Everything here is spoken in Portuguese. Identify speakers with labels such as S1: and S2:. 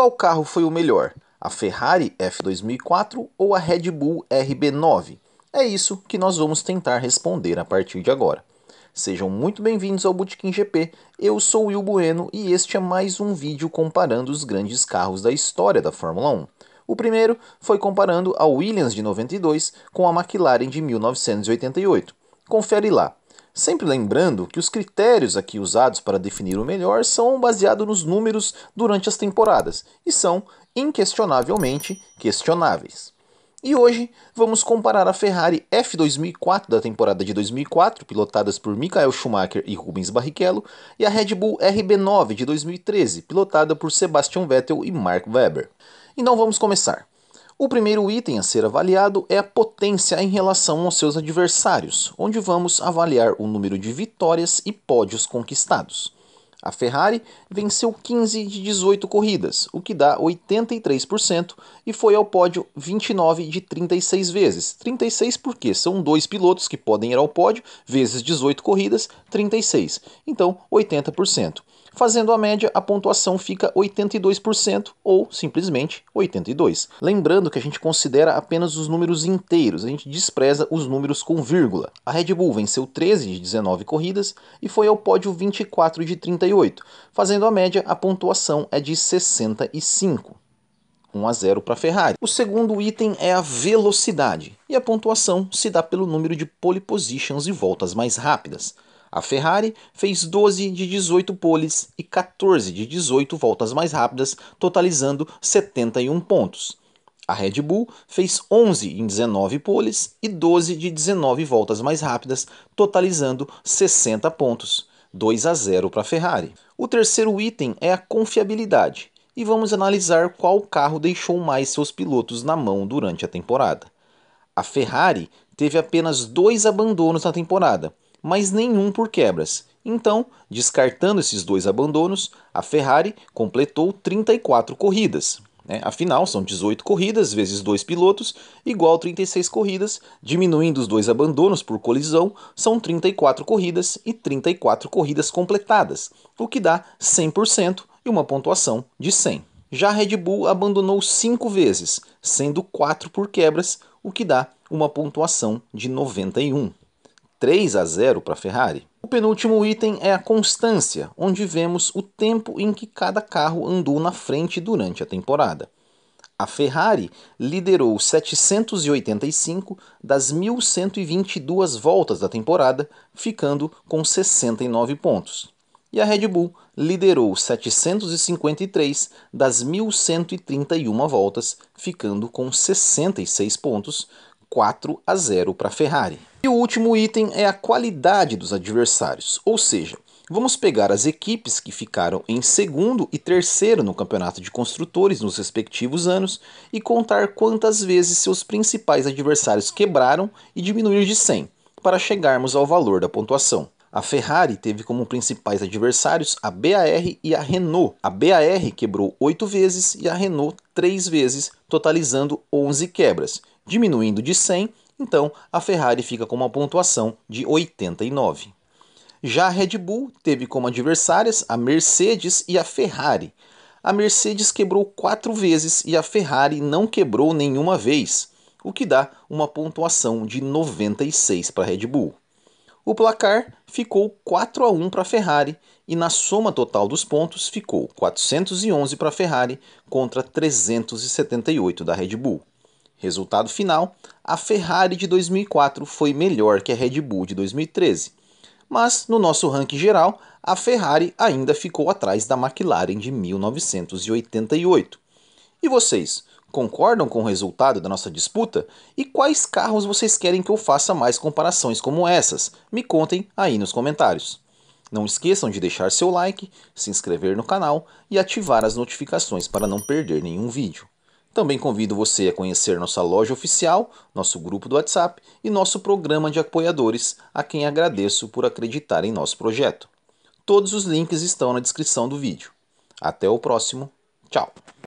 S1: Qual carro foi o melhor? A Ferrari F2004 ou a Red Bull RB9? É isso que nós vamos tentar responder a partir de agora. Sejam muito bem-vindos ao Botequim GP. Eu sou Will Bueno e este é mais um vídeo comparando os grandes carros da história da Fórmula 1. O primeiro foi comparando a Williams de 92 com a McLaren de 1988. Confere lá. Sempre lembrando que os critérios aqui usados para definir o melhor são baseados nos números durante as temporadas e são inquestionavelmente questionáveis. E hoje vamos comparar a Ferrari F2004 da temporada de 2004, pilotadas por Michael Schumacher e Rubens Barrichello, e a Red Bull RB9 de 2013, pilotada por Sebastian Vettel e Mark Webber. Então vamos começar. O primeiro item a ser avaliado é a potência em relação aos seus adversários, onde vamos avaliar o número de vitórias e pódios conquistados. A Ferrari venceu 15 de 18 corridas, o que dá 83%, e foi ao pódio 29 de 36 vezes. 36 porque são dois pilotos que podem ir ao pódio, vezes 18 corridas, 36. Então, 80%. Fazendo a média, a pontuação fica 82% ou simplesmente 82. Lembrando que a gente considera apenas os números inteiros, a gente despreza os números com vírgula. A Red Bull venceu 13 de 19 corridas e foi ao pódio 24 de 38. Fazendo a média, a pontuação é de 65. 1 a 0 para a Ferrari. O segundo item é a velocidade, e a pontuação se dá pelo número de pole positions e voltas mais rápidas. A Ferrari fez 12 de 18 poles e 14 de 18 voltas mais rápidas, totalizando 71 pontos. A Red Bull fez 11 em 19 poles e 12 de 19 voltas mais rápidas, totalizando 60 pontos. 2 a 0 para a Ferrari. O terceiro item é a confiabilidade, e vamos analisar qual carro deixou mais seus pilotos na mão durante a temporada. A Ferrari teve apenas dois abandonos na temporada, mas nenhum por quebras. Então, descartando esses dois abandonos, a Ferrari completou 34 corridas. Né? Afinal, são 18 corridas vezes dois pilotos, igual 36 corridas, diminuindo os dois abandonos por colisão, são 34 corridas e 34 corridas completadas, o que dá 100% e uma pontuação de 100. Já a Red Bull abandonou 5 vezes, sendo 4 por quebras, o que dá uma pontuação de 91. 3 a 0 para a Ferrari. O penúltimo item é a constância, onde vemos o tempo em que cada carro andou na frente durante a temporada. A Ferrari liderou 785 das 1122 voltas da temporada, ficando com 69 pontos. E a Red Bull liderou 753 das 1131 voltas, ficando com 66 pontos, 4 a 0 para a Ferrari. E o último item é a qualidade dos adversários, ou seja, vamos pegar as equipes que ficaram em segundo e terceiro no campeonato de construtores nos respectivos anos e contar quantas vezes seus principais adversários quebraram e diminuir de 100, para chegarmos ao valor da pontuação. A Ferrari teve como principais adversários a BAR e a Renault. A BAR quebrou 8 vezes e a Renault 3 vezes, totalizando 11 quebras, diminuindo de 100 então, a Ferrari fica com uma pontuação de 89. Já a Red Bull teve como adversárias a Mercedes e a Ferrari. A Mercedes quebrou quatro vezes e a Ferrari não quebrou nenhuma vez, o que dá uma pontuação de 96 para a Red Bull. O placar ficou 4 a 1 para a Ferrari e na soma total dos pontos ficou 411 para a Ferrari contra 378 da Red Bull. Resultado final: a Ferrari de 2004 foi melhor que a Red Bull de 2013. Mas, no nosso ranking geral, a Ferrari ainda ficou atrás da McLaren de 1988. E vocês, concordam com o resultado da nossa disputa? E quais carros vocês querem que eu faça mais comparações como essas? Me contem aí nos comentários. Não esqueçam de deixar seu like, se inscrever no canal e ativar as notificações para não perder nenhum vídeo. Também convido você a conhecer nossa loja oficial, nosso grupo do WhatsApp e nosso programa de apoiadores, a quem agradeço por acreditar em nosso projeto. Todos os links estão na descrição do vídeo. Até o próximo. Tchau!